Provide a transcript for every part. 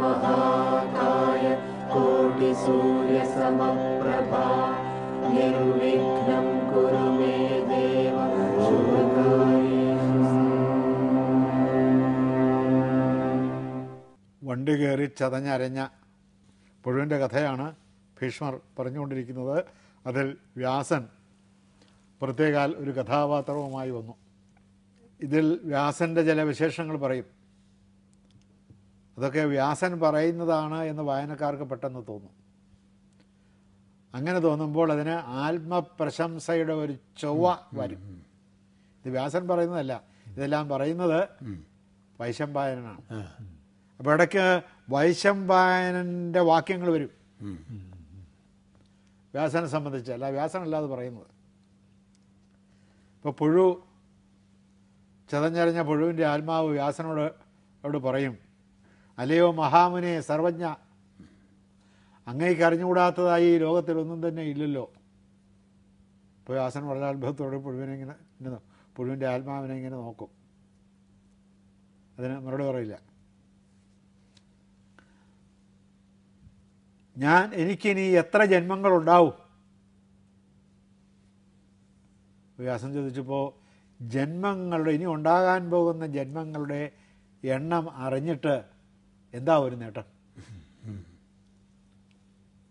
महाकाय कोटिसूर्यसमप्रभा निर्विघ्नं कुरु मे देव വണ്ടി കയറി ചതഞ്ഞരഞ്ഞ പുഴുവിൻ്റെ കഥയാണ് ഭീഷ്മർ പറഞ്ഞുകൊണ്ടിരിക്കുന്നത് അതിൽ വ്യാസൻ പ്രത്യേകാൽ ഒരു കഥാപാത്രവുമായി വന്നു ഇതിൽ വ്യാസൻ്റെ ചില വിശേഷങ്ങൾ പറയും അതൊക്കെ വ്യാസൻ പറയുന്നതാണ് എന്ന് വായനക്കാർക്ക് പെട്ടെന്ന് തോന്നും അങ്ങനെ തോന്നുമ്പോൾ അതിന് ആത്മപ്രശംസയുടെ ഒരു ചൊവ്വ വരും ഇത് വ്യാസൻ പറയുന്നതല്ല ഇതെല്ലാം പറയുന്നത് വൈശംപായനാണ് അപ്പോൾ ഇടയ്ക്ക് വൈശമ്പായനൻ്റെ വാക്യങ്ങൾ വരും വ്യാസനെ സംബന്ധിച്ച് അല്ല വ്യാസനല്ലാതെ പറയുന്നത് ഇപ്പോൾ പുഴു ചതഞ്ഞറിഞ്ഞ പുഴുവിൻ്റെ ആത്മാവ് വ്യാസനോട് അവിടെ പറയും അല്ലയോ മഹാമുനെ സർവജ്ഞ അങ്ങേക്ക് അറിഞ്ഞുകൂടാത്തതായി ഈ ഒന്നും തന്നെ ഇല്ലല്ലോ ഇപ്പോൾ വ്യാസൻ വളരെ അത്ഭുതത്തോടെ പുഴുവിനെ ഇങ്ങനെ ഇങ്ങനെ പുഴുവിൻ്റെ ആത്മാവിനെ ഇങ്ങനെ നോക്കും അതിന് മറുപടി പറയില്ല ഞാൻ എനിക്കിനി എത്ര ജന്മങ്ങളുണ്ടാവും വ്യാസം ചോദിച്ചപ്പോൾ ജന്മങ്ങളുടെ ഇനി ഉണ്ടാകാൻ പോകുന്ന ജന്മങ്ങളുടെ എണ്ണം അറിഞ്ഞിട്ട് എന്താ ഒരു നേട്ടം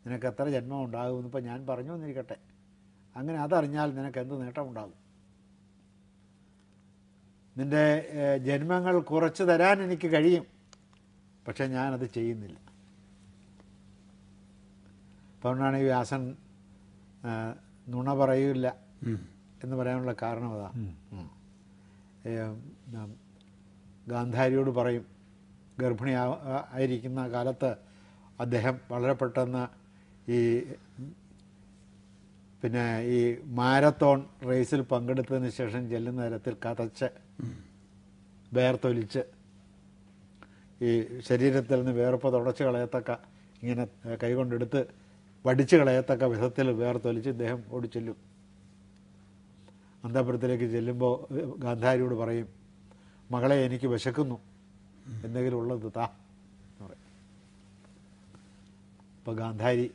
നിനക്ക് എത്ര ജന്മം ഉണ്ടാകും ഇപ്പം ഞാൻ പറഞ്ഞു വന്നിരിക്കട്ടെ അങ്ങനെ അതറിഞ്ഞാൽ നിനക്ക് എന്ത് നേട്ടമുണ്ടാകും നിൻ്റെ ജന്മങ്ങൾ കുറച്ച് തരാൻ എനിക്ക് കഴിയും പക്ഷെ ഞാനത് ചെയ്യുന്നില്ല അതുകൊണ്ടാണ് ഈ വ്യാസൻ നുണ പറയില്ല എന്ന് പറയാനുള്ള കാരണം അതാണ് ഗാന്ധാരിയോട് പറയും ഗർഭിണി ആയിരിക്കുന്ന കാലത്ത് അദ്ദേഹം വളരെ പെട്ടെന്ന് ഈ പിന്നെ ഈ മാരത്തോൺ റേസിൽ പങ്കെടുത്തതിന് ശേഷം ചെല്ലുന്ന തരത്തിൽ കതച്ച് വേർത്തൊലിച്ച് ഈ ശരീരത്തിൽ നിന്ന് വേർപ്പ് തുടച്ച് കളയത്തക്ക ഇങ്ങനെ കൈകൊണ്ടെടുത്ത് വടിച്ച് കളയത്തക്ക വിധത്തിൽ വേർത്തൊലിച്ച് ഇദ്ദേഹം ചെല്ലും അന്തപുരത്തിലേക്ക് ചെല്ലുമ്പോൾ ഗാന്ധാരിയോട് പറയും മകളെ എനിക്ക് വിശക്കുന്നു എന്തെങ്കിലും ഉള്ളത് താ എന്ന് പറയും ഇപ്പോൾ ഗാന്ധാരി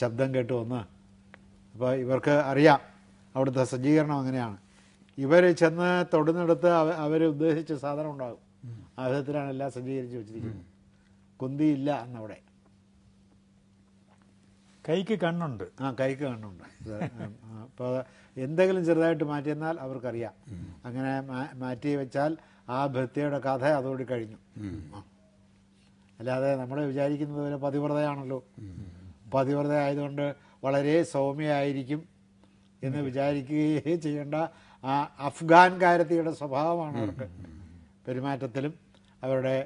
ശബ്ദം കേട്ട് വന്ന് അപ്പോൾ ഇവർക്ക് അറിയാം അവിടുത്തെ സജ്ജീകരണം അങ്ങനെയാണ് ഇവർ ചെന്ന് തൊടുന്നെടുത്ത് അവർ ഉദ്ദേശിച്ച സാധനം ഉണ്ടാകും ആ വിധത്തിലാണ് എല്ലാം സജ്ജീകരിച്ച് വെച്ചിരിക്കുന്നത് കുന്തിയില്ല എന്നവിടെ കൈക്ക് കണ്ണുണ്ട് ആ കൈക്ക് കണ്ണുണ്ട് അപ്പോൾ എന്തെങ്കിലും ചെറുതായിട്ട് മാറ്റിയെന്നാൽ അവർക്കറിയാം അങ്ങനെ മാറ്റി വെച്ചാൽ ആ ഭക്തിയുടെ കഥ അതോടി കഴിഞ്ഞു അല്ലാതെ നമ്മൾ വിചാരിക്കുന്നത് പോലെ പതിവ്രതയാണല്ലോ പതിവ്രത ആയതുകൊണ്ട് വളരെ സൗമ്യമായിരിക്കും എന്ന് വിചാരിക്കുകയേ ചെയ്യേണ്ട ആ അഫ്ഗാൻ കാരത്തിയുടെ സ്വഭാവമാണ് അവർക്ക് പെരുമാറ്റത്തിലും അവരുടെ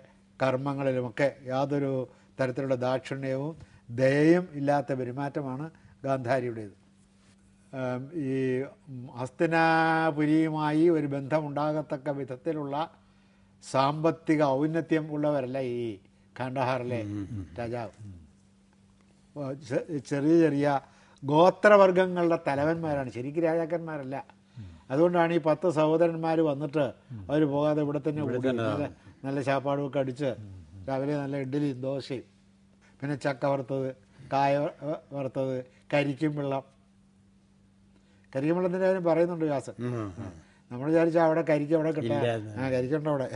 കർമ്മങ്ങളിലുമൊക്കെ യാതൊരു തരത്തിലുള്ള ദാക്ഷിണ്യവും ദയയും ഇല്ലാത്ത പെരുമാറ്റമാണ് ഗാന്ധാരിയുടേത് ഈ ഹസ്തനാപുരിയുമായി ഒരു ബന്ധമുണ്ടാകത്തക്ക വിധത്തിലുള്ള സാമ്പത്തിക ഔന്നത്യം ഉള്ളവരല്ല ഈ കാണ്ഡഹാറിലെ രാജാവ് ചെറിയ ചെറിയ ഗോത്രവർഗങ്ങളുടെ തലവന്മാരാണ് ശരിക്കും രാജാക്കന്മാരല്ല അതുകൊണ്ടാണ് ഈ പത്ത് സഹോദരന്മാർ വന്നിട്ട് അവർ പോകാതെ ഇവിടെ തന്നെ നല്ല നല്ല ചാപ്പാടുമൊക്കെ അടിച്ച് രാവിലെ നല്ല ഇഡ്ഡലിയും ദോശയും പിന്നെ ചക്ക വറുത്തത് കായ വറുത്തത് കരിക്കും വെള്ളം കരിക്കുമ്പോഴത്തിൻ്റെ കാര്യം പറയുന്നുണ്ട് വ്യാസൻ നമ്മൾ വിചാരിച്ച അവിടെ കരിക്ക് അവിടെ കിട്ടാൻ ആ കരിക്കണ്ട അവിടെ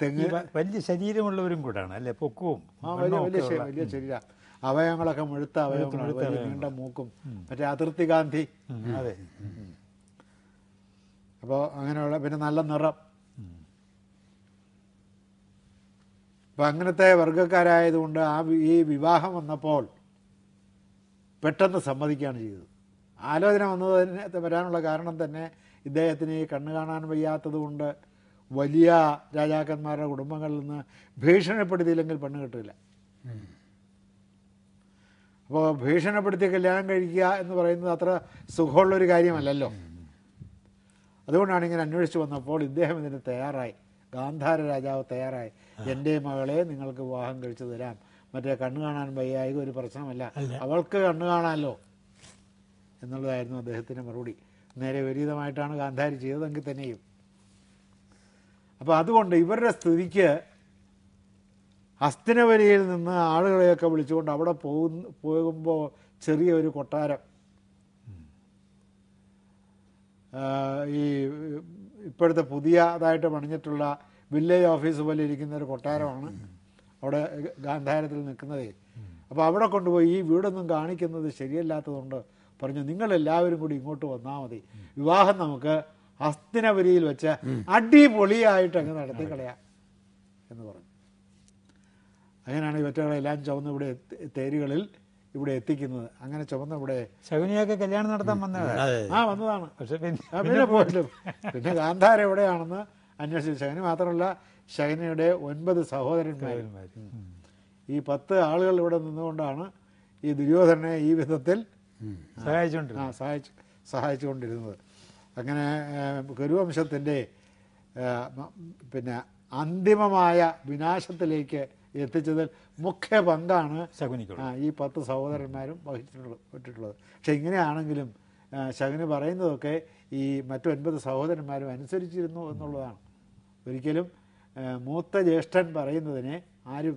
തെങ്ങ് വലിയ ശരീരമുള്ളവരും കൂടാണ് അല്ലേ പൊക്കവും ആ വലിയ വലിയ വലിയ ശരീര അവയവങ്ങളൊക്കെ മുഴുത്ത അവയവങ്ങളൊക്കെ നീണ്ട മൂക്കും മറ്റേ അതിർത്തി ഗാന്ധി അതെ അപ്പോൾ അങ്ങനെയുള്ള പിന്നെ നല്ല നിറം അപ്പം അങ്ങനത്തെ വർഗക്കാരായതുകൊണ്ട് ആ ഈ വിവാഹം വന്നപ്പോൾ പെട്ടെന്ന് സമ്മതിക്കുകയാണ് ചെയ്തത് ആലോചന വന്നത് വരാനുള്ള കാരണം തന്നെ ഇദ്ദേഹത്തിന് കണ്ണു കാണാൻ വയ്യാത്തതുകൊണ്ട് വലിയ രാജാക്കന്മാരുടെ കുടുംബങ്ങളിൽ നിന്ന് ഭീഷണിപ്പെടുത്തിയില്ലെങ്കിൽ പെണ്ണ് കിട്ടില്ല അപ്പോൾ ഭീഷണിപ്പെടുത്തി കല്യാണം കഴിക്കുക എന്ന് പറയുന്നത് അത്ര സുഖമുള്ളൊരു കാര്യമല്ലല്ലോ അതുകൊണ്ടാണ് ഇങ്ങനെ അന്വേഷിച്ച് വന്നപ്പോൾ ഇദ്ദേഹം ഇതിന് തയ്യാറായി ഗാന്ധാര രാജാവ് തയ്യാറായി എൻ്റെ മകളെ നിങ്ങൾക്ക് വിവാഹം കഴിച്ചു തരാം മറ്റേ കണ്ണു കാണാൻ വയ്യായി ഒരു പ്രശ്നമല്ല അവൾക്ക് കണ്ണു കാണാമല്ലോ എന്നുള്ളതായിരുന്നു അദ്ദേഹത്തിൻ്റെ മറുപടി നേരെ വിപരീതമായിട്ടാണ് ഗാന്ധാരി ചെയ്തതെങ്കിൽ തന്നെയും അപ്പോൾ അതുകൊണ്ട് ഇവരുടെ സ്ഥിതിക്ക് ഹസ്തിനവരിയിൽ നിന്ന് ആളുകളെയൊക്കെ വിളിച്ചുകൊണ്ട് അവിടെ പോകുന്ന പോകുമ്പോൾ ചെറിയ ഒരു കൊട്ടാരം ഈ ഇപ്പോഴത്തെ അതായിട്ട് പണിഞ്ഞിട്ടുള്ള വില്ലേജ് ഓഫീസ് പോലെ ഇരിക്കുന്ന ഒരു കൊട്ടാരമാണ് അവിടെ ഗാന്ധാരത്തിൽ നിൽക്കുന്നതേ അപ്പോൾ അവിടെ കൊണ്ടുപോയി ഈ വീടൊന്നും കാണിക്കുന്നത് ശരിയല്ലാത്തതുകൊണ്ട് പറഞ്ഞു എല്ലാവരും കൂടി ഇങ്ങോട്ട് വന്നാൽ മതി വിവാഹം നമുക്ക് ഹസ്തിനപുരിയിൽ വെച്ച് അടിപൊളിയായിട്ട് അങ്ങ് നടത്തി കളയാം എന്ന് പറഞ്ഞു അങ്ങനെയാണ് എല്ലാം ചുവന്ന് ഇവിടെ തേരുകളിൽ ഇവിടെ എത്തിക്കുന്നത് അങ്ങനെ ചുവന്ന ഇവിടെ ശകുനിയൊക്കെ കല്യാണം നടത്താൻ വന്നതാണ് ആ വന്നതാണ് പക്ഷെ പിന്നെ പോയിട്ടും പിന്നെ ഗാന്ധാര എവിടെയാണെന്ന് അന്വേഷിച്ചു ശകുനി മാത്രമല്ല ശകുനിയുടെ ഒൻപത് സഹോദരന്മാരും ഈ പത്ത് ആളുകൾ ഇവിടെ നിന്നുകൊണ്ടാണ് ഈ ദുര്യോധനെ ഈ വിധത്തിൽ സഹായിച്ചുകൊണ്ട് ആ സഹായിച്ചു സഹായിച്ചുകൊണ്ടിരുന്നത് അങ്ങനെ കുരുവംശത്തിൻ്റെ പിന്നെ അന്തിമമായ വിനാശത്തിലേക്ക് എത്തിച്ചതിൽ മുഖ്യ പങ്കാണ് ഈ പത്ത് സഹോദരന്മാരും വഹിച്ചിട്ടുള്ളത് പക്ഷെ ഇങ്ങനെയാണെങ്കിലും ശകുനി പറയുന്നതൊക്കെ ഈ മറ്റൊൻപത് സഹോദരന്മാരും അനുസരിച്ചിരുന്നു എന്നുള്ളതാണ് ഒരിക്കലും മൂത്ത ജ്യേഷ്ഠൻ പറയുന്നതിനെ ആരും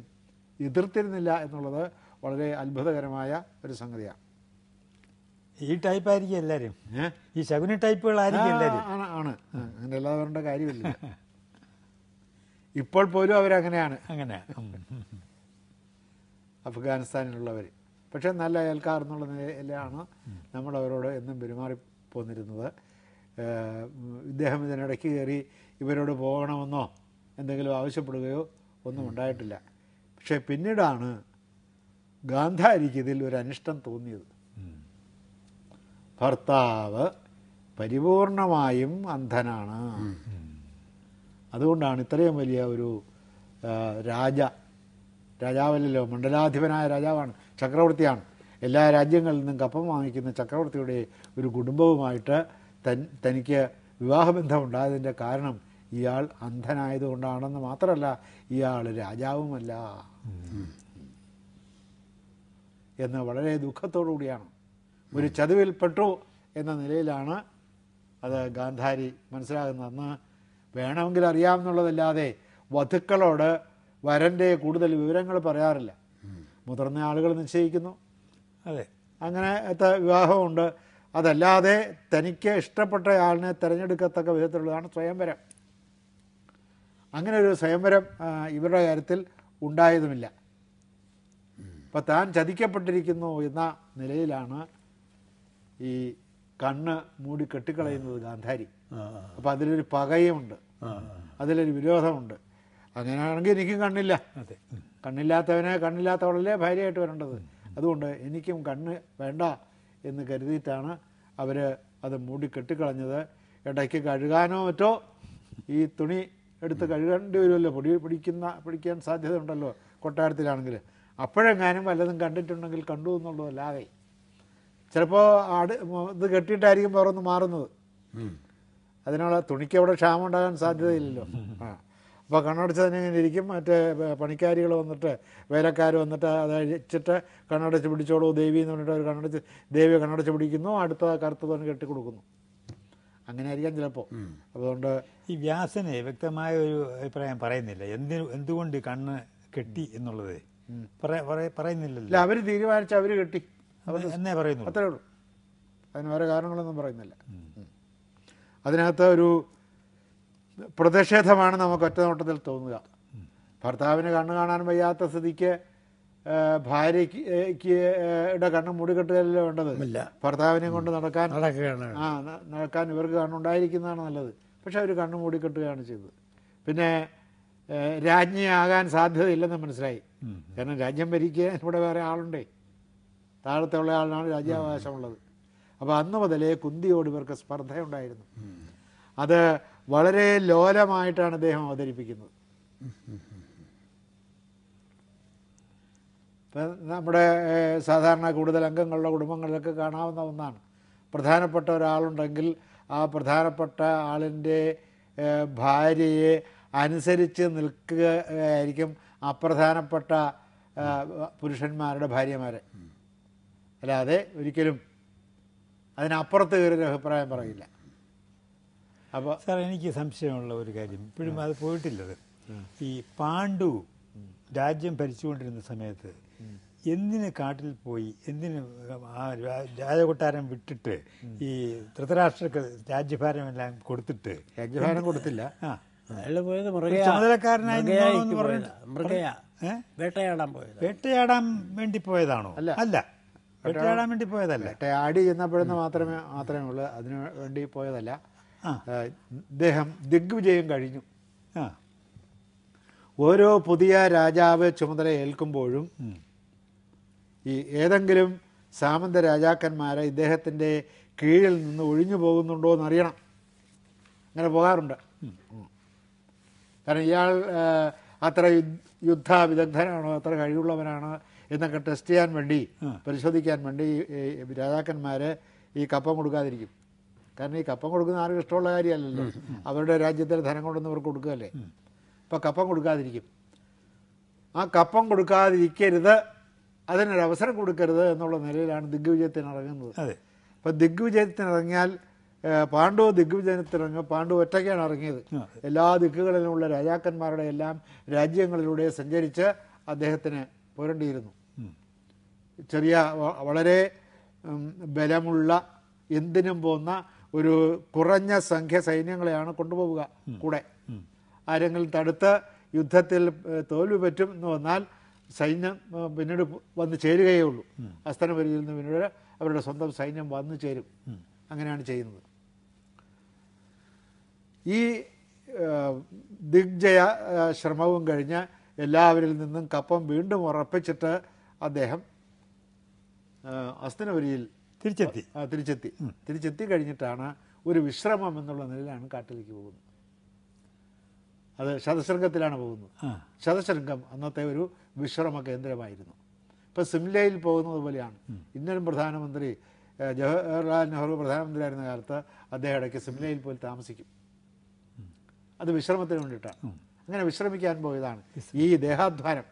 എതിർത്തിരുന്നില്ല എന്നുള്ളത് വളരെ അത്ഭുതകരമായ ഒരു സംഗതിയാണ് ഈ ടൈപ്പ് ആയിരിക്കും എല്ലാരും ഈ ശകുനി ടൈപ്പുകൾ ആയിരിക്കും ആണ് ആണ് അങ്ങനെ അല്ലാതെ അവരുടെ കാര്യമില്ല ഇപ്പോൾ പോലും അവരങ്ങനെയാണ് അങ്ങനെ അഫ്ഗാനിസ്ഥാനിലുള്ളവർ പക്ഷെ നല്ല അയൽക്കാർ എന്നുള്ള നിലയിലാണ് നമ്മൾ അവരോട് എന്നും പെരുമാറി പോന്നിരുന്നത് ഇദ്ദേഹം ഇതിനിടയ്ക്ക് കയറി ഇവരോട് പോകണമെന്നോ എന്തെങ്കിലും ആവശ്യപ്പെടുകയോ ഒന്നും ഉണ്ടായിട്ടില്ല പക്ഷേ പിന്നീടാണ് ഗാന്ധാരിക്ക് ഇതിൽ ഒരു അനിഷ്ടം തോന്നിയത് ഭർത്താവ് പരിപൂർണമായും അന്ധനാണ് അതുകൊണ്ടാണ് ഇത്രയും വലിയ ഒരു രാജ രാജാവല്ലല്ലോ മണ്ഡലാധിപനായ രാജാവാണ് ചക്രവർത്തിയാണ് എല്ലാ രാജ്യങ്ങളിൽ നിന്നും കപ്പം വാങ്ങിക്കുന്ന ചക്രവർത്തിയുടെ ഒരു കുടുംബവുമായിട്ട് തൻ തനിക്ക് വിവാഹബന്ധം ഉണ്ടായതിൻ്റെ കാരണം ഇയാൾ അന്ധനായതുകൊണ്ടാണെന്ന് മാത്രമല്ല ഇയാൾ രാജാവുമല്ല എന്ന് വളരെ ദുഃഖത്തോടു കൂടിയാണ് ഒരു ചതുവിൽപ്പെട്ടു എന്ന നിലയിലാണ് അത് ഗാന്ധാരി മനസ്സിലാകുന്നതെന്ന് വേണമെങ്കിൽ അറിയാമെന്നുള്ളതല്ലാതെ വധുക്കളോട് വരൻ്റെ കൂടുതൽ വിവരങ്ങൾ പറയാറില്ല മുതിർന്ന ആളുകൾ നിശ്ചയിക്കുന്നു അതെ അങ്ങനെ വിവാഹമുണ്ട് അതല്ലാതെ തനിക്ക് ഇഷ്ടപ്പെട്ട ആളിനെ തിരഞ്ഞെടുക്കത്തക്ക വിധത്തിലുള്ളതാണ് സ്വയംവരം അങ്ങനെ ഒരു സ്വയംവരം ഇവരുടെ കാര്യത്തിൽ ഉണ്ടായതുമില്ല അപ്പം താൻ ചതിക്കപ്പെട്ടിരിക്കുന്നു എന്ന നിലയിലാണ് ഈ കണ്ണ് മൂടി കെട്ടിക്കളയുന്നത് ഗാന്ധാരി അപ്പൊ അതിലൊരു പകയുമുണ്ട് അതിലൊരു വിരോധമുണ്ട് അങ്ങനെയാണെങ്കിൽ എനിക്കും കണ്ണില്ല കണ്ണില്ലാത്തവനെ കണ്ണില്ലാത്തവളല്ലേ ഭാര്യയായിട്ട് വരേണ്ടത് അതുകൊണ്ട് എനിക്കും കണ്ണ് വേണ്ട എന്ന് കരുതിയിട്ടാണ് അവർ അത് മൂടി കെട്ടിക്കളഞ്ഞത് ഇടയ്ക്ക് കഴുകാനോ മറ്റോ ഈ തുണി എടുത്ത് കഴുകേണ്ടി വരുമല്ലോ പൊടി പിടിക്കുന്ന പിടിക്കാൻ സാധ്യത ഉണ്ടല്ലോ കൊട്ടാരത്തിലാണെങ്കിൽ അപ്പോഴെങ്ങാനും വല്ലതും കണ്ടിട്ടുണ്ടെങ്കിൽ കണ്ടു എന്നുള്ളതല്ലാതെ ചിലപ്പോൾ ആട് ഇത് കെട്ടിയിട്ടായിരിക്കും വേറൊന്ന് മാറുന്നത് അതിനുള്ള തുണിക്ക് അവിടെ ക്ഷാമം ഉണ്ടാകാൻ സാധ്യതയില്ലല്ലോ ആ അപ്പോൾ കണ്ണടച്ചതിനെ ഇരിക്കും മറ്റേ പണിക്കാരികൾ വന്നിട്ട് വേലക്കാർ വന്നിട്ട് അത് അഴിച്ചിട്ട് കണ്ണടച്ച് പിടിച്ചോളൂ ദേവി എന്ന് പറഞ്ഞിട്ട് അവർ കണ്ണടച്ച് ദേവിയെ കണ്ണടച്ച് പിടിക്കുന്നു അടുത്ത കറുത്ത തന്നെ കെട്ടി കൊടുക്കുന്നു അങ്ങനെ ആയിരിക്കാം ചിലപ്പോൾ അതുകൊണ്ട് ഈ വ്യാസനെ വ്യക്തമായ ഒരു അഭിപ്രായം പറയുന്നില്ല എന്തിനു എന്തുകൊണ്ട് കണ്ണ് കെട്ടി എന്നുള്ളത് പറയുന്നില്ലല്ലോ അവർ തീരുമാനിച്ച അവർ കെട്ടി എന്നേ പറയുന്നു അത്രേ ഉള്ളൂ അതിന് വേറെ കാരണങ്ങളൊന്നും പറയുന്നില്ല അതിനകത്ത് ഒരു പ്രതിഷേധമാണ് നമുക്ക് നോട്ടത്തിൽ തോന്നുക ഭർത്താവിന് കണ്ണ് കാണാൻ വയ്യാത്ത സ്ഥിതിക്ക് ഇട കണ്ണ് മൂടിക്കെട്ടുകയല്ലോ വേണ്ടത് ഭർത്താവിനെ കൊണ്ട് നടക്കാൻ ആ നടക്കാൻ ഇവർക്ക് കണ്ണുണ്ടായിരിക്കുന്നതാണ് നല്ലത് പക്ഷെ അവർ കണ്ണ് മൂടിക്കെട്ടുകയാണ് ചെയ്തത് പിന്നെ രാജ്ഞിയാകാൻ സാധ്യതയില്ലെന്ന് മനസ്സിലായി കാരണം രാജ്യം ഭരിക്കാൻ ഇവിടെ വേറെ ആളുണ്ടേ താഴത്തുള്ള ആളാണ് രാജ്യാവകാശമുള്ളത് അപ്പോൾ അന്ന് മുതലേ കുന്തിയോട് ഇവർക്ക് സ്പർദ്ധയുണ്ടായിരുന്നു അത് വളരെ ലോലമായിട്ടാണ് അദ്ദേഹം അവതരിപ്പിക്കുന്നത് നമ്മുടെ സാധാരണ കൂടുതൽ അംഗങ്ങളുടെ കുടുംബങ്ങളിലൊക്കെ കാണാവുന്ന ഒന്നാണ് പ്രധാനപ്പെട്ട ഒരാളുണ്ടെങ്കിൽ ആ പ്രധാനപ്പെട്ട ആളിൻ്റെ ഭാര്യയെ അനുസരിച്ച് നിൽക്കുകയായിരിക്കും അപ്രധാനപ്പെട്ട പുരുഷന്മാരുടെ ഭാര്യമാരെ അല്ലാതെ ഒരിക്കലും അതിനപ്പുറത്ത് കയറി ഒരു അഭിപ്രായം പറയില്ല അപ്പോൾ സാർ എനിക്ക് സംശയമുള്ള ഒരു കാര്യം ഇപ്പോഴും അത് പോയിട്ടില്ലത് ഈ പാണ്ഡു രാജ്യം ഭരിച്ചുകൊണ്ടിരുന്ന സമയത്ത് എന്തിന് കാട്ടിൽ പോയി എന്തിന് ആ രാജകൊട്ടാരം വിട്ടിട്ട് ഈ ധൃതരാഷ്ട്രക്ക് രാജ്യഭാരം എല്ലാം കൊടുത്തിട്ട് രാജ്യഭാരം കൊടുത്തില്ല വേട്ടയാടാൻ പോയത് വേട്ടയാടാൻ വേണ്ടി പോയതാണോ അല്ല വേട്ടയാടാൻ വേണ്ടി പോയതല്ല വേട്ടയാടി ചെന്നപ്പോഴെന്ന് മാത്രമേ മാത്രമേ ഉള്ളൂ അതിനു വേണ്ടി പോയതല്ല ഇദ്ദേഹം ദിഗ്വിജയം കഴിഞ്ഞു ഓരോ പുതിയ രാജാവ് ചുമതല ഏൽക്കുമ്പോഴും ഈ ഏതെങ്കിലും സാമന്ത രാജാക്കന്മാരെ ഇദ്ദേഹത്തിൻ്റെ കീഴിൽ നിന്ന് ഒഴിഞ്ഞു പോകുന്നുണ്ടോ എന്നറിയണം അങ്ങനെ പോകാറുണ്ട് കാരണം ഇയാൾ അത്ര യുദ്ധ വിദഗ്ധനാണോ അത്ര കഴിവുള്ളവനാണോ എന്നൊക്കെ ടെസ്റ്റ് ചെയ്യാൻ വേണ്ടി പരിശോധിക്കാൻ വേണ്ടി രാജാക്കന്മാർ ഈ കപ്പം കൊടുക്കാതിരിക്കും കാരണം ഈ കപ്പം കൊടുക്കുന്ന ആർക്കും ഇഷ്ടമുള്ള കാര്യമല്ലല്ലോ അവരുടെ രാജ്യത്തിലെ ധനം കൊണ്ടൊന്നും അവർക്ക് കൊടുക്കുകയല്ലേ അപ്പം കപ്പം കൊടുക്കാതിരിക്കും ആ കപ്പം കൊടുക്കാതിരിക്കരുത് അതിനൊരവസരം കൊടുക്കരുത് എന്നുള്ള നിലയിലാണ് ദിഗ്വിജയത്തിന് ഇറങ്ങുന്നത് അപ്പം ദിഗ്വിജയത്തിന് ഇറങ്ങിയാൽ പാണ്ഡു ദിഗ്വിജയത്തിനിറങ്ങി പാണ്ഡു ഒറ്റയ്ക്കാണ് ഇറങ്ങിയത് എല്ലാ ദിക്കുകളിലുമുള്ള രാജാക്കന്മാരുടെ എല്ലാം രാജ്യങ്ങളിലൂടെ സഞ്ചരിച്ച് അദ്ദേഹത്തിന് പോരേണ്ടിയിരുന്നു ചെറിയ വളരെ ബലമുള്ള എന്തിനും പോകുന്ന ഒരു കുറഞ്ഞ സംഖ്യ സൈന്യങ്ങളെയാണ് കൊണ്ടുപോവുക കൂടെ ആരെങ്കിലും തടുത്ത് യുദ്ധത്തിൽ തോൽവി പറ്റും എന്ന് വന്നാൽ സൈന്യം പിന്നീട് വന്ന് ചേരുകയേ ഉള്ളൂ അസ്തനപുരിയിൽ നിന്ന് പിന്നീട് അവരുടെ സ്വന്തം സൈന്യം വന്നു ചേരും അങ്ങനെയാണ് ചെയ്യുന്നത് ഈ ദിഗ്ജയ ശ്രമവും കഴിഞ്ഞ് എല്ലാവരിൽ നിന്നും കപ്പം വീണ്ടും ഉറപ്പിച്ചിട്ട് അദ്ദേഹം അസ്തനപുരിയിൽ തിരിച്ചെത്തി തിരിച്ചെത്തി തിരിച്ചെത്തി കഴിഞ്ഞിട്ടാണ് ഒരു വിശ്രമം എന്നുള്ള നിലയിലാണ് കാട്ടിലേക്ക് പോകുന്നത് അത് ശതശൃംഗത്തിലാണ് പോകുന്നത് ശതശൃംഗം അന്നത്തെ ഒരു വിശ്രമ കേന്ദ്രമായിരുന്നു ഇപ്പം സിംലയിൽ പോകുന്നത് പോലെയാണ് ഇന്ത്യൻ പ്രധാനമന്ത്രി ജവഹർലാൽ നെഹ്റു പ്രധാനമന്ത്രിയായിരുന്ന കാലത്ത് അദ്ദേഹം ഇടയ്ക്ക് സിംലയിൽ പോയി താമസിക്കും അത് വിശ്രമത്തിന് വേണ്ടിയിട്ടാണ് അങ്ങനെ വിശ്രമിക്കാൻ പോയതാണ് ഈ ദേഹാധ്വാനം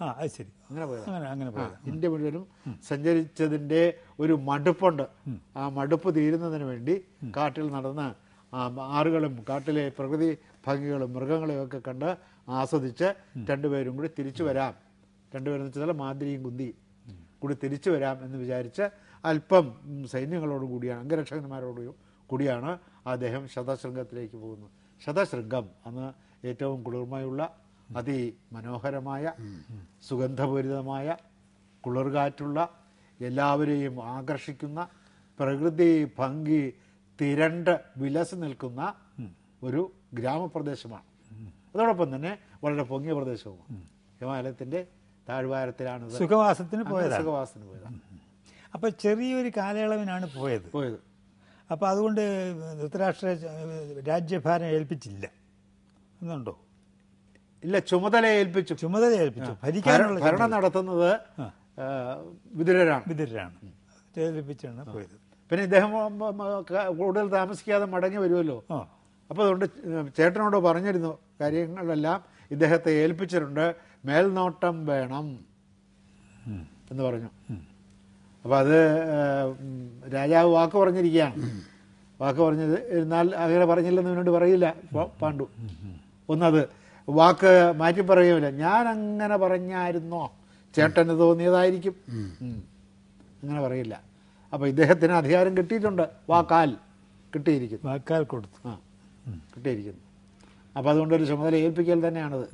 ആ അത് ശരി അങ്ങനെ പോയത് അങ്ങനെ അങ്ങനെ പോയത് ഇന്ത്യ മുഴുവനും സഞ്ചരിച്ചതിൻ്റെ ഒരു മടുപ്പുണ്ട് ആ മടുപ്പ് തീരുന്നതിന് വേണ്ടി കാട്ടിൽ നടന്ന ആറുകളും കാട്ടിലെ പ്രകൃതി ഭംഗികളും മൃഗങ്ങളെയും ഒക്കെ കണ്ട് ആസ്വദിച്ച് രണ്ടുപേരും കൂടി തിരിച്ചു വരാം രണ്ടുപേരും വെച്ചാൽ മാതിരിയും കുന്തി കൂടി തിരിച്ചു വരാം എന്ന് വിചാരിച്ച് അല്പം സൈന്യങ്ങളോടും കൂടിയാണ് അംഗരക്ഷകന്മാരോടും കൂടിയാണ് അദ്ദേഹം ശതശൃംഗത്തിലേക്ക് പോകുന്നത് ശതശൃംഗം അന്ന് ഏറ്റവും കുളിർമയുള്ള അതിമനോഹരമായ സുഗന്ധപൂരിതമായ കുളിർകാറ്റുള്ള എല്ലാവരെയും ആകർഷിക്കുന്ന പ്രകൃതി ഭംഗി തിരണ്ട് വിലസ് നിൽക്കുന്ന ഒരു ഗ്രാമപ്രദേശമാണ് അതോടൊപ്പം തന്നെ വളരെ പൊങ്ങിയ പ്രദേശവുമാണ് ഹിമാലയത്തിൻ്റെ താഴ്വാരത്തിലാണ് സുഖവാസത്തിന് പോയത് സുഖവാസത്തിന് പോയത് അപ്പോൾ ചെറിയൊരു കാലയളവിനാണ് പോയത് പോയത് അപ്പോൾ അതുകൊണ്ട് ധൃതരാഷ്ട്ര രാജ്യഭാരം ഏൽപ്പിച്ചില്ല എന്നുണ്ടോ ഇല്ല ചുമതല ഏൽപ്പിച്ചു ചുമതല ഏൽപ്പിച്ചു ഭരിക്കാനുള്ള ഭരണം നടത്തുന്നത് വിതുരരാണ് വിതുരരാണ് ഏൽപ്പിച്ചാണ് പോയത് പിന്നെ ഇദ്ദേഹം കൂടുതൽ താമസിക്കാതെ മടങ്ങി വരുമല്ലോ അപ്പോൾ അതുകൊണ്ട് ചേട്ടനോട് പറഞ്ഞിരുന്നു കാര്യങ്ങളെല്ലാം ഇദ്ദേഹത്തെ ഏൽപ്പിച്ചിട്ടുണ്ട് മേൽനോട്ടം വേണം എന്ന് പറഞ്ഞു അപ്പോൾ അത് രാജാവ് വാക്ക് പറഞ്ഞിരിക്കുകയാണ് വാക്ക് പറഞ്ഞത് എന്നാൽ അങ്ങനെ പറഞ്ഞില്ലെന്ന് ഇവനോട് പറയില്ല പാണ്ഡു ഒന്നത് വാക്ക് മാറ്റി പറയുകയില്ല ഞാൻ അങ്ങനെ പറഞ്ഞായിരുന്നോ ചേട്ടന് തോന്നിയതായിരിക്കും അങ്ങനെ പറയില്ല അപ്പോൾ ഇദ്ദേഹത്തിന് അധികാരം കിട്ടിയിട്ടുണ്ട് വാക്കാൽ കിട്ടിയിരിക്കുന്നു വാക്കാൽ കൊടുത്തു ആ കിട്ടിയിരിക്കുന്നു അപ്പോൾ അതുകൊണ്ട് ഒരു ചുമതല ഏൽപ്പിക്കൽ തന്നെയാണത്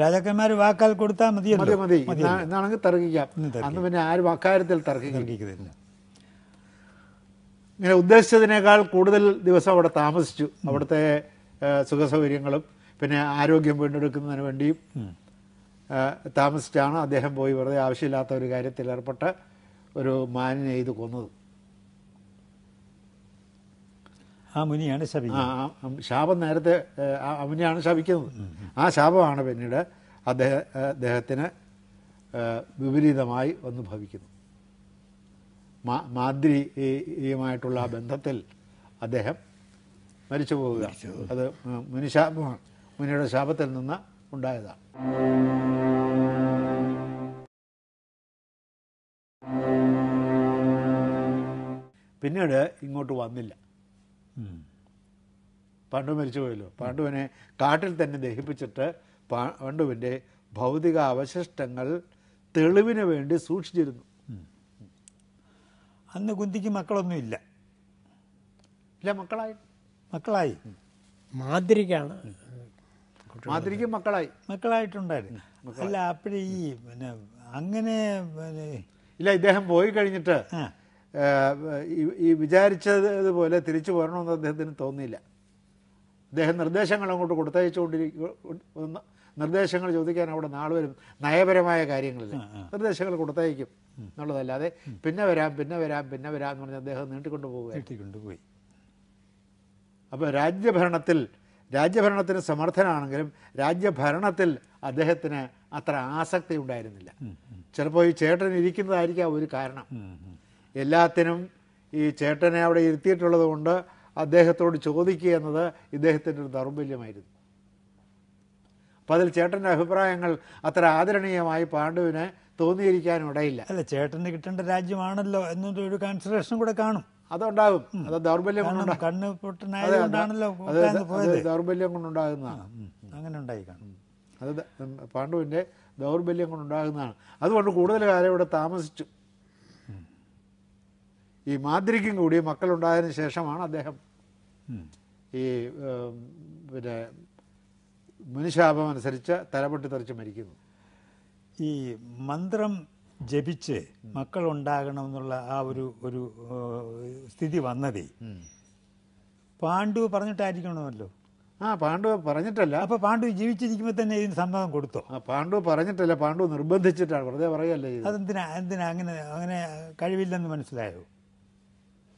രാജാക്കന്മാർ വാക്കാൽ കൊടുത്താൽ മതി മതി എന്നാണെങ്കിൽ തർക്കിക്കാം അന്ന് പിന്നെ ആരും അക്കാര്യത്തിൽ തർക്കിക്കുന്നില്ല ഇങ്ങനെ ഉദ്ദേശിച്ചതിനേക്കാൾ കൂടുതൽ ദിവസം അവിടെ താമസിച്ചു അവിടുത്തെ സുഖസൗകര്യങ്ങളും പിന്നെ ആരോഗ്യം വീണ്ടെടുക്കുന്നതിന് വേണ്ടിയും താമസിച്ചാണ് അദ്ദേഹം പോയി വെറുതെ ആവശ്യമില്ലാത്ത ഒരു കാര്യത്തിൽ ഏർപ്പെട്ട ഒരു മാനിനെ ചെയ്ത് കൊന്നത് ആ മുനിയാണ് ശപിക്കുന്നത് ശാപം നേരത്തെ മുനിയാണ് ശപിക്കുന്നത് ആ ശാപമാണ് പിന്നീട് അദ്ദേഹ അദ്ദേഹത്തിന് വിപരീതമായി വന്ന് ഭവിക്കുന്നു മാദ്രിയുമായിട്ടുള്ള ബന്ധത്തിൽ അദ്ദേഹം മരിച്ചു പോവുക അത് മുനിശാപമാണ് മുനിയുടെ ശാപത്തിൽ നിന്ന് ഉണ്ടായതാണ് പിന്നീട് ഇങ്ങോട്ട് വന്നില്ല പാണ്ഡു പോയല്ലോ പാണ്ഡുവിനെ കാട്ടിൽ തന്നെ ദഹിപ്പിച്ചിട്ട് പാണ്ഡുവിൻ്റെ ഭൗതിക അവശിഷ്ടങ്ങൾ തെളിവിന് വേണ്ടി സൂക്ഷിച്ചിരുന്നു അന്ന് കുന്തിക്ക് മക്കളൊന്നുമില്ല ഇല്ല മക്കളായി മക്കളായി മാതിരിക്കാണ് മാതിരിക്ക് മക്കളായി മക്കളായിട്ടുണ്ടായിരുന്നു അല്ല അപ്പോഴേ ഈ പിന്നെ അങ്ങനെ ഇല്ല ഇദ്ദേഹം പോയി കഴിഞ്ഞിട്ട് ഈ വിചാരിച്ചതുപോലെ തിരിച്ചു പോരണമെന്ന് അദ്ദേഹത്തിന് തോന്നിയില്ല അദ്ദേഹം നിർദ്ദേശങ്ങൾ അങ്ങോട്ട് കൊടുത്തയച്ചുകൊണ്ടിരിക്കുന്ന നിർദ്ദേശങ്ങൾ ചോദിക്കാൻ അവിടെ നാളെ വരും നയപരമായ കാര്യങ്ങളിൽ നിർദ്ദേശങ്ങൾ കൊടുത്തയക്കും എന്നുള്ളതല്ലാതെ പിന്നെ വരാം പിന്നെ വരാം പിന്നെ വരാം എന്ന് പറഞ്ഞ് അദ്ദേഹം നീട്ടിക്കൊണ്ട് പോവുക നീട്ടിക്കൊണ്ടുപോയി അപ്പോൾ രാജ്യഭരണത്തിൽ രാജ്യഭരണത്തിന് സമർത്ഥനാണെങ്കിലും രാജ്യഭരണത്തിൽ അദ്ദേഹത്തിന് അത്ര ആസക്തി ഉണ്ടായിരുന്നില്ല ചിലപ്പോൾ ഈ ചേട്ടൻ ഇരിക്കുന്നതായിരിക്കാം ഒരു കാരണം എല്ലാത്തിനും ഈ ചേട്ടനെ അവിടെ ഇരുത്തിയിട്ടുള്ളത് കൊണ്ട് അദ്ദേഹത്തോട് ചോദിക്കുക എന്നത് ഇദ്ദേഹത്തിൻ്റെ ഒരു ദൗർബല്യമായിരുന്നു അപ്പം അതിൽ ചേട്ടൻ്റെ അഭിപ്രായങ്ങൾ അത്ര ആദരണീയമായി പാണ്ഡുവിന് തോന്നിയിരിക്കാനും ഇടയില്ല അല്ല ചേട്ടന് കിട്ടേണ്ട രാജ്യമാണല്ലോ എന്നൊരു ഒരു കൺസിഡറേഷൻ കൂടെ കാണും അതുണ്ടാകും അത് ദൗർബല്യം കൊണ്ടുണ്ടാകും ദൗർബല്യം കൊണ്ടുണ്ടാകുന്നതാണ് അങ്ങനെ ഉണ്ടായി കാണും അത് പാണ്ഡുവിൻ്റെ ദൗർബല്യം കൊണ്ടുണ്ടാകുന്നതാണ് അതുകൊണ്ട് കൂടുതൽ കാലം ഇവിടെ താമസിച്ചു ഈ മാതിരിക്കും കൂടി മക്കളുണ്ടായതിനു ശേഷമാണ് അദ്ദേഹം ഈ പിന്നെ മനുഷ്യാപം അനുസരിച്ച് തലപൊട്ടി തെറിച്ച് മരിക്കുന്നു ഈ മന്ത്രം ജപിച്ച് എന്നുള്ള ആ ഒരു ഒരു സ്ഥിതി വന്നതേ പാണ്ഡു പറഞ്ഞിട്ടായിരിക്കണമല്ലോ ആ പാണ്ഡു പറഞ്ഞിട്ടല്ല അപ്പൊ പാണ്ഡു ജീവിച്ചിരിക്കുമ്പോൾ തന്നെ ഇതിന് സമ്മതം കൊടുത്തോ ആ പാണ്ഡു പറഞ്ഞിട്ടല്ല പാണ്ഡു നിർബന്ധിച്ചിട്ടാണ് വെറുതെ പറയല്ലേ അതെന്തിനാ എന്തിനാ അങ്ങനെ അങ്ങനെ കഴിവില്ലെന്ന് മനസ്സിലായോ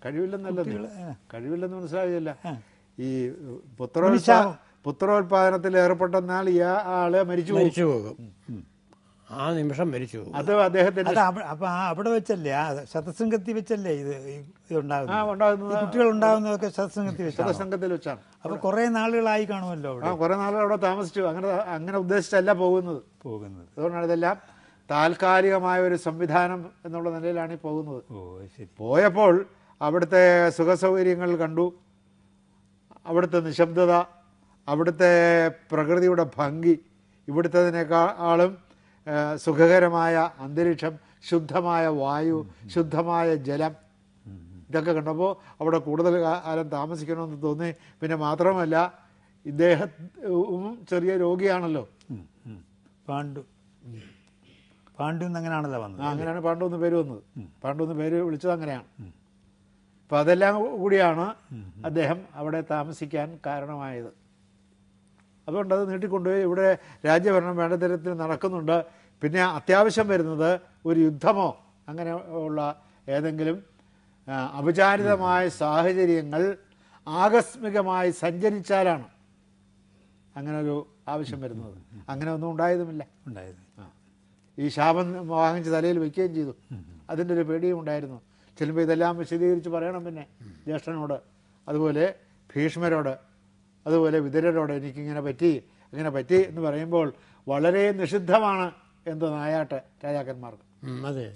കഴിവില്ലെന്നല്ല കഴിവില്ലെന്ന് മനസ്സിലായില്ല ഈ പുത്രോത്സാ പുത്രോത്പാദനത്തിൽ ഏർപ്പെട്ടെന്നാൽ ഈ ആളെ മരിച്ചു മരിച്ചു പോകും ആ നിമിഷം മരിച്ചു അത് അദ്ദേഹത്തിന്റെ അപ്പൊ അവിടെ വെച്ചല്ലേ ആ ശതസംഘത്തിൽ വെച്ചല്ലേ ഇത് ഉണ്ടാകുന്നത് കുട്ടികൾ ഉണ്ടാകുന്നതൊക്കെ ശതസംഘത്തിൽ ശതസംഘത്തിൽ വെച്ചാണ് അപ്പൊ കുറെ നാളുകളായി കാണുമല്ലോ ആ കുറെ നാളുകൾ അവിടെ താമസിച്ചു അങ്ങനെ അങ്ങനെ ഉദ്ദേശിച്ചല്ല പോകുന്നത് പോകുന്നത് അതുകൊണ്ടാണ് ഇതെല്ലാം താൽക്കാലികമായ ഒരു സംവിധാനം എന്നുള്ള നിലയിലാണ് ഈ പോകുന്നത് പോയപ്പോൾ അവിടുത്തെ സുഖസൗകര്യങ്ങൾ കണ്ടു അവിടുത്തെ നിശബ്ദത അവിടുത്തെ പ്രകൃതിയുടെ ഭംഗി ഇവിടുത്തതിനേക്കാളും സുഖകരമായ അന്തരീക്ഷം ശുദ്ധമായ വായു ശുദ്ധമായ ജലം ഇതൊക്കെ കണ്ടപ്പോൾ അവിടെ കൂടുതൽ കാലം താമസിക്കണമെന്ന് തോന്നി പിന്നെ മാത്രമല്ല ഇദ്ദേഹവും ചെറിയ രോഗിയാണല്ലോ പാണ്ഡു പാണ്ഡു അങ്ങനെയാണല്ലോ വന്നത് അങ്ങനെയാണ് പാണ്ഡു എന്ന് പേര് വന്നത് പാണ്ഡു എന്ന് പേര് വിളിച്ചത് അങ്ങനെയാണ് അപ്പം അതെല്ലാം കൂടിയാണ് അദ്ദേഹം അവിടെ താമസിക്കാൻ കാരണമായത് അതുകൊണ്ട് അത് നീട്ടിക്കൊണ്ടുപോയി ഇവിടെ രാജ്യഭരണം വേണ്ട തരത്തിൽ നടക്കുന്നുണ്ട് പിന്നെ അത്യാവശ്യം വരുന്നത് ഒരു യുദ്ധമോ അങ്ങനെ ഉള്ള ഏതെങ്കിലും അപചാരിതമായ സാഹചര്യങ്ങൾ ആകസ്മികമായി സഞ്ചരിച്ചാലാണ് അങ്ങനെ ഒരു ആവശ്യം വരുന്നത് അങ്ങനെ ഒന്നും ഉണ്ടായതുമില്ല ഉണ്ടായത് ഈ ശാപം വാങ്ങിച്ച് തലയിൽ വയ്ക്കുകയും ചെയ്തു അതിൻ്റെ ഒരു പേടിയും ഉണ്ടായിരുന്നു ചെല്ലുമ്പോൾ ഇതെല്ലാം വിശദീകരിച്ച് പറയണം പിന്നെ ജ്യേഷ്ഠനോട് അതുപോലെ ഭീഷ്മരോട് അതുപോലെ വിതുരരോട് എനിക്കിങ്ങനെ പറ്റി ഇങ്ങനെ പറ്റി എന്ന് പറയുമ്പോൾ വളരെ നിഷിദ്ധമാണ് എന്ത് നായാട്ട് രാജാക്കന്മാർക്ക് അതെ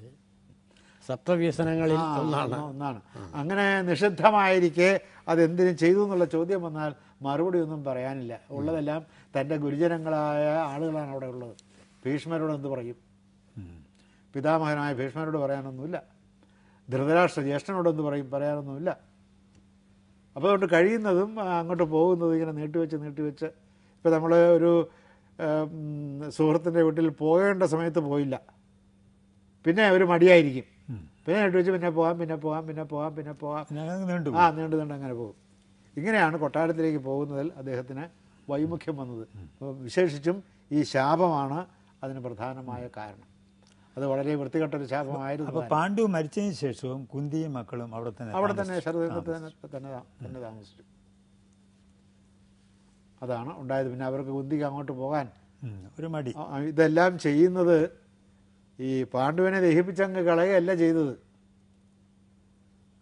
സപ്തവ്യസനങ്ങളിൽ ഒന്നാണ് ഒന്നാണ് അങ്ങനെ നിഷിദ്ധമായിരിക്കെ അതെന്തിനും ചെയ്തു എന്നുള്ള ചോദ്യം വന്നാൽ മറുപടി ഒന്നും പറയാനില്ല ഉള്ളതെല്ലാം തൻ്റെ ഗുരുജനങ്ങളായ ആളുകളാണ് അവിടെ ഉള്ളത് ഭീഷ്മരോട് എന്ത് പറയും പിതാമഹനായ ഭീഷ്മരോട് പറയാനൊന്നുമില്ല ധൃതരാഷ്ട്ര ജ്യേഷ്ഠനോടൊന്ന് പറയും പറയാനൊന്നുമില്ല അപ്പോൾ അതുകൊണ്ട് കഴിയുന്നതും അങ്ങോട്ട് പോകുന്നതും ഇങ്ങനെ നീട്ടിവെച്ച് നീട്ടിവെച്ച് ഇപ്പോൾ നമ്മൾ ഒരു സുഹൃത്തിൻ്റെ വീട്ടിൽ പോകേണ്ട സമയത്ത് പോയില്ല പിന്നെ ഒരു മടിയായിരിക്കും പിന്നെ നീട്ടിവെച്ച് പിന്നെ പോകാം പിന്നെ പോകാം പിന്നെ പോകാം പിന്നെ പോകാം ആ നീണ്ടു നീണ്ട് അങ്ങനെ പോകും ഇങ്ങനെയാണ് കൊട്ടാരത്തിലേക്ക് പോകുന്നതിൽ അദ്ദേഹത്തിന് വൈമുഖ്യം വന്നത് വിശേഷിച്ചും ഈ ശാപമാണ് അതിന് പ്രധാനമായ കാരണം അത് വളരെ വൃത്തികെട്ട ഒരു ശാപമായിരുന്നു അപ്പോൾ പാണ്ഡു മരിച്ചതിന് ശേഷവും കുന്തിയും മക്കളും അവിടെ തന്നെ അവിടെ തന്നെ തന്നെ താമസിച്ചു അതാണ് ഉണ്ടായത് പിന്നെ അവർക്ക് കുന്തിക്ക് അങ്ങോട്ട് പോകാൻ ഒരു മടി ഇതെല്ലാം ചെയ്യുന്നത് ഈ പാണ്ഡുവിനെ ദഹിപ്പിച്ചങ്ങ് കളയല്ല ചെയ്തത്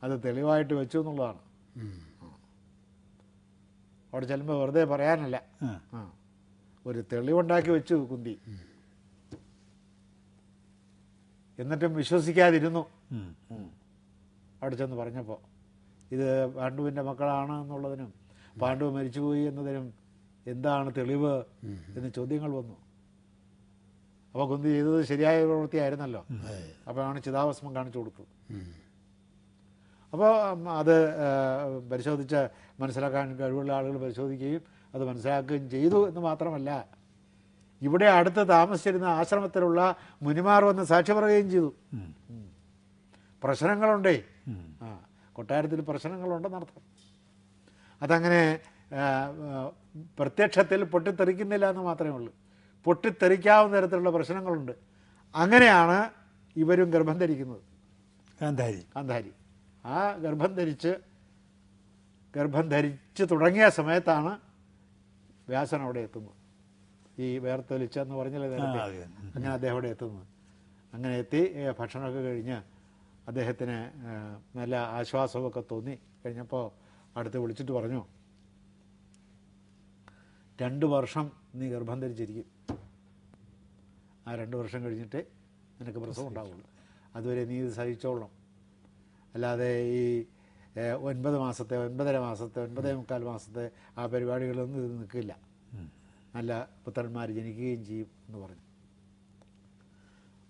അത് തെളിവായിട്ട് വെച്ചു എന്നുള്ളതാണ് അവിടെ ചെല്ലുമ്പോൾ വെറുതെ പറയാനല്ല ഒരു തെളിവുണ്ടാക്കി വെച്ചു കുന്തി എന്നിട്ടും വിശ്വസിക്കാതിരുന്നു അവിടെ ചെന്ന് പറഞ്ഞപ്പോൾ ഇത് പാണ്ഡുവിൻ്റെ മക്കളാണ് എന്നുള്ളതിനും പാണ്ഡു മരിച്ചുപോയി എന്നതിനും എന്താണ് തെളിവ് എന്ന് ചോദ്യങ്ങൾ വന്നു അപ്പോൾ കുന്തി ചെയ്തത് ശരിയായ പ്രവൃത്തിയായിരുന്നല്ലോ അപ്പോഴാണ് ചിതാഭസ്മം കാണിച്ചു കൊടുത്തു അപ്പോൾ അത് പരിശോധിച്ച് മനസ്സിലാക്കാൻ കഴിവുള്ള ആളുകൾ പരിശോധിക്കുകയും അത് മനസ്സിലാക്കുകയും ചെയ്തു എന്ന് മാത്രമല്ല ഇവിടെ അടുത്ത് താമസിച്ചിരുന്ന ആശ്രമത്തിലുള്ള മുനിമാർ വന്ന് സാക്ഷി പറയുകയും ചെയ്തു പ്രശ്നങ്ങളുണ്ടേ ആ കൊട്ടാരത്തിൽ പ്രശ്നങ്ങളുണ്ടെന്നർത്ഥം അതങ്ങനെ പ്രത്യക്ഷത്തിൽ പൊട്ടിത്തെറിക്കുന്നില്ല എന്ന് മാത്രമേ ഉള്ളൂ പൊട്ടിത്തെറിക്കാവുന്ന തരത്തിലുള്ള പ്രശ്നങ്ങളുണ്ട് അങ്ങനെയാണ് ഇവരും ഗർഭം ധരിക്കുന്നത് കാന്താരി കാന്താരി ആ ഗർഭം ധരിച്ച് ഗർഭം ധരിച്ച് തുടങ്ങിയ സമയത്താണ് വ്യാസൻ അവിടെ എത്തുന്നത് ഈ വേർത്തൊലിച്ച എന്ന് പറഞ്ഞല്ലേ നേരത്തെ അങ്ങനെ അദ്ദേഹം അവിടെ അങ്ങനെ എത്തി ഭക്ഷണമൊക്കെ കഴിഞ്ഞ് അദ്ദേഹത്തിന് നല്ല ആശ്വാസമൊക്കെ തോന്നി കഴിഞ്ഞപ്പോൾ അടുത്ത് വിളിച്ചിട്ട് പറഞ്ഞു രണ്ട് വർഷം നീ ഗർഭം ധരിച്ചിരിക്കും ആ രണ്ട് വർഷം കഴിഞ്ഞിട്ട് നിനക്ക് പ്രസവം ഉണ്ടാവുള്ളൂ അതുവരെ നീ ഇത് സഹിച്ചോളണം അല്ലാതെ ഈ ഒൻപത് മാസത്തെ ഒൻപതര മാസത്തെ ഒൻപതേ മുക്കാൽ മാസത്തെ ആ പരിപാടികളൊന്നും ഇത് നിൽക്കില്ല നല്ല പുത്രന്മാർ ജനിക്കുകയും ചെയ്യും എന്ന് പറഞ്ഞു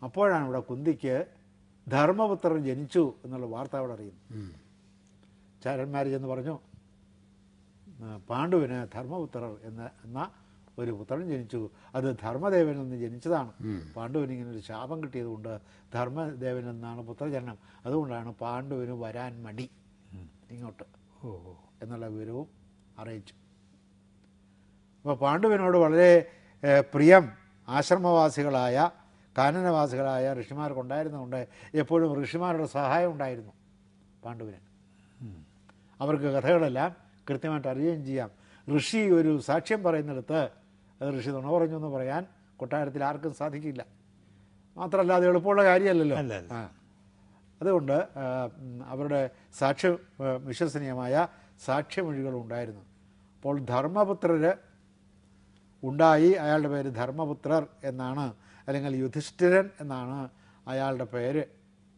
അപ്പോഴാണ് ഇവിടെ കുന്തിക്ക് ധർമ്മപുത്രൻ ജനിച്ചു എന്നുള്ള വാർത്ത അവിടെ അറിയുന്നു ചാരന്മാർ ചെന്ന് പറഞ്ഞു പാണ്ഡുവിന് ധർമ്മപുത്രർ എന്ന എന്ന ഒരു പുത്രൻ ജനിച്ചു അത് ധർമ്മദേവനിൽ നിന്ന് ജനിച്ചതാണ് പാണ്ഡുവിന് ഇങ്ങനെ ഒരു ശാപം കിട്ടിയതുകൊണ്ട് ധർമ്മദേവനിൽ നിന്നാണ് പുത്രജനനം അതുകൊണ്ടാണ് പാണ്ഡുവിന് വരാൻ മടി ഇങ്ങോട്ട് എന്നുള്ള വിവരവും അറിയിച്ചു അപ്പോൾ പാണ്ഡുവിനോട് വളരെ പ്രിയം ആശ്രമവാസികളായ കാനനവാസികളായ ഋഷിമാർക്കുണ്ടായിരുന്നതുകൊണ്ട് എപ്പോഴും ഋഷിമാരുടെ സഹായം ഉണ്ടായിരുന്നു പാണ്ഡുവിന് അവർക്ക് കഥകളെല്ലാം കൃത്യമായിട്ട് അറിയുകയും ചെയ്യാം ഋഷി ഒരു സാക്ഷ്യം പറയുന്നിടത്ത് ഋഷി നുണ പറഞ്ഞു എന്ന് പറയാൻ കൊട്ടാരത്തിൽ ആർക്കും സാധിക്കില്ല മാത്രമല്ല അത് എളുപ്പമുള്ള കാര്യമല്ലല്ലോ അതുകൊണ്ട് അവരുടെ സാക്ഷ്യ വിശ്വസനീയമായ സാക്ഷ്യമൊഴികളും ഉണ്ടായിരുന്നു അപ്പോൾ ധർമ്മപുത്രർ ഉണ്ടായി അയാളുടെ പേര് ധർമ്മപുത്രർ എന്നാണ് അല്ലെങ്കിൽ യുധിഷ്ഠിരൻ എന്നാണ് അയാളുടെ പേര്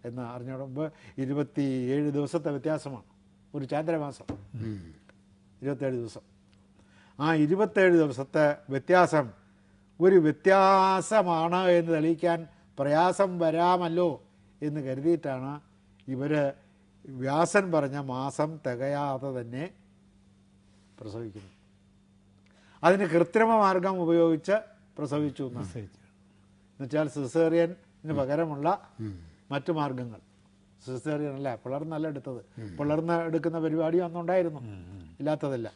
എന്ന് അറിഞ്ഞോടുമ്പോൾ ഇരുപത്തി ഏഴ് ദിവസത്തെ വ്യത്യാസമാണ് ഒരു ചാന്ദ്രമാസം ഇരുപത്തേഴ് ദിവസം ആ ഇരുപത്തേഴ് ദിവസത്തെ വ്യത്യാസം ഒരു വ്യത്യാസമാണ് എന്ന് തെളിയിക്കാൻ പ്രയാസം വരാമല്ലോ എന്ന് കരുതിയിട്ടാണ് ഇവർ വ്യാസൻ പറഞ്ഞ മാസം തികയാതെ തന്നെ പ്രസവിക്കുന്നത് അതിന് കൃത്രിമ മാർഗം ഉപയോഗിച്ച് പ്രസവിച്ചു എന്നുവെച്ചാൽ സിസേറിയന് പകരമുള്ള മറ്റു മാർഗങ്ങൾ സിസേറിയൻ അല്ല പിളർന്നല്ല എടുത്തത് പിളർന്ന് എടുക്കുന്ന പരിപാടി അന്നുണ്ടായിരുന്നു ഇല്ലാത്തതല്ല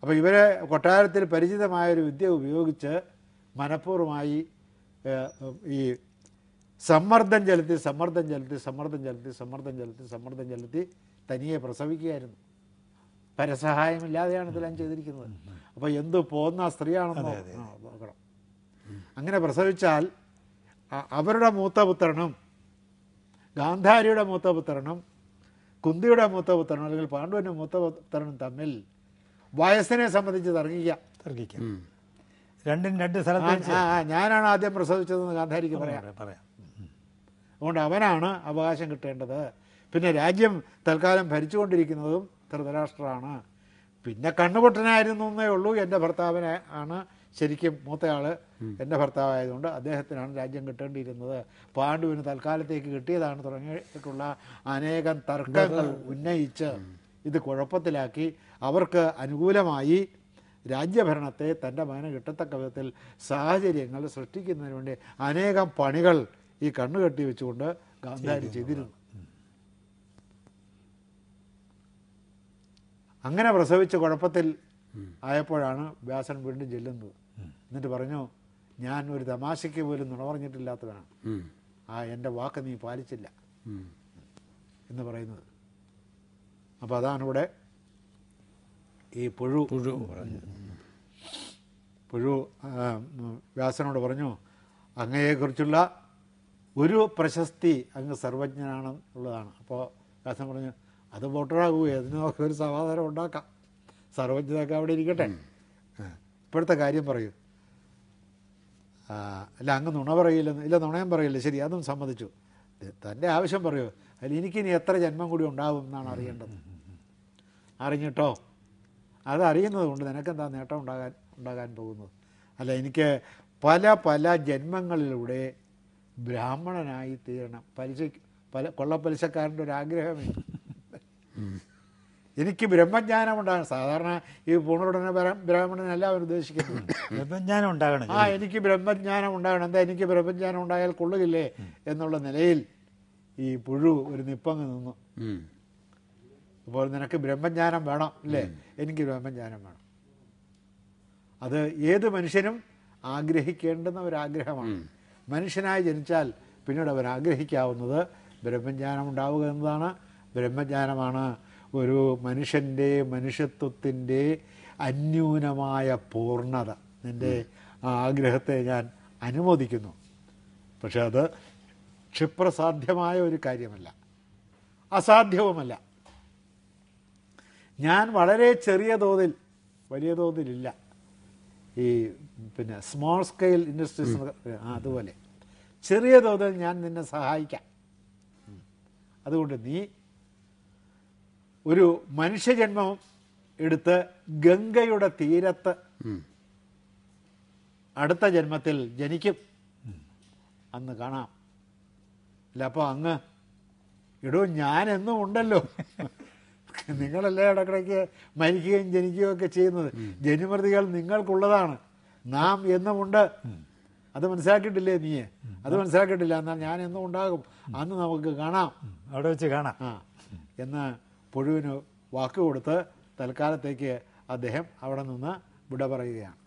അപ്പോൾ ഇവരെ കൊട്ടാരത്തിൽ പരിചിതമായ ഒരു വിദ്യ ഉപയോഗിച്ച് മനഃപൂർവ്വമായി ഈ സമ്മർദ്ദം ചെലുത്തി സമ്മർദ്ദം ചെലുത്തി സമ്മർദ്ദം ചെലുത്തി സമ്മർദ്ദം ചെലുത്തി സമ്മർദ്ദം ചെലുത്തി തനിയെ പ്രസവിക്കുകയായിരുന്നു പരസഹായമില്ലാതെയാണ് ഇതെല്ലാം ചെയ്തിരിക്കുന്നത് അപ്പോൾ എന്ത് പോകുന്ന സ്ത്രീയാണെന്ന് നോക്കണം അങ്ങനെ പ്രസവിച്ചാൽ അവരുടെ മൂത്തപുത്രനും ഗാന്ധാരിയുടെ മൂത്തപുത്രനും കുന്തിയുടെ മൂത്തപുത്രനും അല്ലെങ്കിൽ പാണ്ഡുവിൻ്റെ മൂത്തപുത്രനും തമ്മിൽ വയസ്സിനെ സംബന്ധിച്ച് തർക്കിക്കാം തർക്കിക്കാം രണ്ടും രണ്ട് സ്ഥലത്ത് ഞാനാണ് ആദ്യം പ്രസവിച്ചതെന്ന് ഗാന്ധാരിക്ക് പറയാം പറയാം അതുകൊണ്ട് അവനാണ് അവകാശം കിട്ടേണ്ടത് പിന്നെ രാജ്യം തൽക്കാലം ഭരിച്ചുകൊണ്ടിരിക്കുന്നതും ധൃതരാഷ്ട്രമാണ് പിന്നെ കണ്ണുപൊട്ടനായിരുന്നു എന്നേ ഉള്ളൂ എൻ്റെ ഭർത്താവിനെ ആണ് ശരിക്കും മൂത്തയാൾ എൻ്റെ ഭർത്താവായതുകൊണ്ട് അദ്ദേഹത്തിനാണ് രാജ്യം കിട്ടേണ്ടിയിരുന്നത് പാണ്ഡുവിന് തൽക്കാലത്തേക്ക് കിട്ടിയതാണ് തുടങ്ങിയിട്ടുള്ള അനേകം തർക്കങ്ങൾ ഉന്നയിച്ച് ഇത് കുഴപ്പത്തിലാക്കി അവർക്ക് അനുകൂലമായി രാജ്യഭരണത്തെ തൻ്റെ മകനെ കിട്ടത്തക്ക വിധത്തിൽ സാഹചര്യങ്ങൾ സൃഷ്ടിക്കുന്നതിന് വേണ്ടി അനേകം പണികൾ ഈ കണ്ണുകെട്ടി വെച്ചുകൊണ്ട് ഗാന്ധാരി ചെയ്തിരുന്നു അങ്ങനെ പ്രസവിച്ച കുഴപ്പത്തിൽ ആയപ്പോഴാണ് വ്യാസൻ വീണ്ടും ചെല്ലുന്നത് എന്നിട്ട് പറഞ്ഞു ഞാൻ ഒരു തമാശയ്ക്ക് പോലും നുണ പറഞ്ഞിട്ടില്ലാത്തവനാണ് ആ എൻ്റെ വാക്ക് നീ പാലിച്ചില്ല എന്ന് പറയുന്നത് അപ്പോൾ അതാണ് ഇവിടെ ഈ പുഴു പുഴു പുഴു വ്യാസനോട് പറഞ്ഞു അങ്ങയെക്കുറിച്ചുള്ള ഒരു പ്രശസ്തി അങ്ങ് സർവജ്ഞനാണെന്നുള്ളതാണ് അപ്പോൾ വ്യാസൻ പറഞ്ഞു അത് പൊട്ടറാകുകയോ അതിന് നമുക്കൊരു സമാധാനം ഉണ്ടാക്കാം സർവജ്ഞതൊക്കെ അവിടെ ഇരിക്കട്ടെ ഇപ്പോഴത്തെ കാര്യം പറയൂ അല്ല അങ്ങ് നുണ പറയില്ലെന്ന് ഇല്ല നുണയം പറയില്ല ശരി അതും സമ്മതിച്ചു തൻ്റെ ആവശ്യം പറയൂ അതിൽ എനിക്കിനി എത്ര ജന്മം കൂടി ഉണ്ടാവും എന്നാണ് അറിയേണ്ടത് അറിഞ്ഞിട്ടോ അത് അറിയുന്നത് കൊണ്ട് നിനക്കെന്താ നേട്ടം ഉണ്ടാകാൻ ഉണ്ടാകാൻ പോകുന്നത് അല്ല എനിക്ക് പല പല ജന്മങ്ങളിലൂടെ ബ്രാഹ്മണനായി തീരണം പലിശ പല കൊള്ളപ്പലിശക്കാരൻ്റെ ഒരു ആഗ്രഹമേ എനിക്ക് ബ്രഹ്മജ്ഞാനം ഉണ്ടാകണം സാധാരണ ഈ പൂർണ്ണ ബ്രാഹ്മണനല്ല അവർ ഉദ്ദേശിക്കുന്നത് ബ്രഹ്മജ്ഞാനം ഉണ്ടാകണം ആ എനിക്ക് ബ്രഹ്മജ്ഞാനം ഉണ്ടാകണം എന്താ എനിക്ക് ബ്രഹ്മജ്ഞാനം ഉണ്ടായാൽ കൊള്ളുകില്ലേ എന്നുള്ള നിലയിൽ ഈ പുഴു ഒരു നിപ്പങ്ങ് നിന്നു അപ്പോൾ നിനക്ക് ബ്രഹ്മജ്ഞാനം വേണം അല്ലേ എനിക്ക് ബ്രഹ്മജ്ഞാനം വേണം അത് ഏത് മനുഷ്യനും ആഗ്രഹിക്കേണ്ടുന്ന ഒരാഗ്രഹമാണ് മനുഷ്യനായി ജനിച്ചാൽ പിന്നീട് അവൻ ആഗ്രഹിക്കാവുന്നത് ബ്രഹ്മജ്ഞാനം ഉണ്ടാവുക എന്നതാണ് ബ്രഹ്മജ്ഞാനമാണ് ഒരു മനുഷ്യൻ്റെ മനുഷ്യത്വത്തിൻ്റെ അന്യൂനമായ പൂർണ്ണത നിൻ്റെ ആ ആഗ്രഹത്തെ ഞാൻ അനുമോദിക്കുന്നു പക്ഷെ അത് ക്ഷിപ്രസാധ്യമായ ഒരു കാര്യമല്ല അസാധ്യവുമല്ല ഞാൻ വളരെ ചെറിയ തോതിൽ വലിയ തോതിലില്ല ഈ പിന്നെ സ്മോൾ സ്കെയിൽ ഇൻഡസ്ട്രീസ് അതുപോലെ ചെറിയ തോതിൽ ഞാൻ നിന്നെ സഹായിക്കാം അതുകൊണ്ട് നീ ഒരു മനുഷ്യജന്മം എടുത്ത് ഗംഗയുടെ തീരത്ത് അടുത്ത ജന്മത്തിൽ ജനിക്കും അന്ന് കാണാം അല്ല അപ്പോൾ അങ്ങ് ഇടൂ ഞാൻ എന്നും ഉണ്ടല്ലോ നിങ്ങളല്ലേ ഇടക്കിടയ്ക്ക് മരിക്കുകയും ജനിക്കുകയും ഒക്കെ ചെയ്യുന്നത് ജനിമൃതികൾ നിങ്ങൾക്കുള്ളതാണ് നാം എന്നും ഉണ്ട് അത് മനസ്സിലാക്കിയിട്ടില്ലേ നീ അത് മനസ്സിലാക്കിയിട്ടില്ല എന്നാൽ ഞാൻ എന്നും ഉണ്ടാകും അന്ന് നമുക്ക് കാണാം അവിടെ വെച്ച് കാണാം ആ എന്ന് പുഴുവിന് വാക്ക് കൊടുത്ത് തൽക്കാലത്തേക്ക് അദ്ദേഹം അവിടെ നിന്ന് വിട പറയുകയാണ്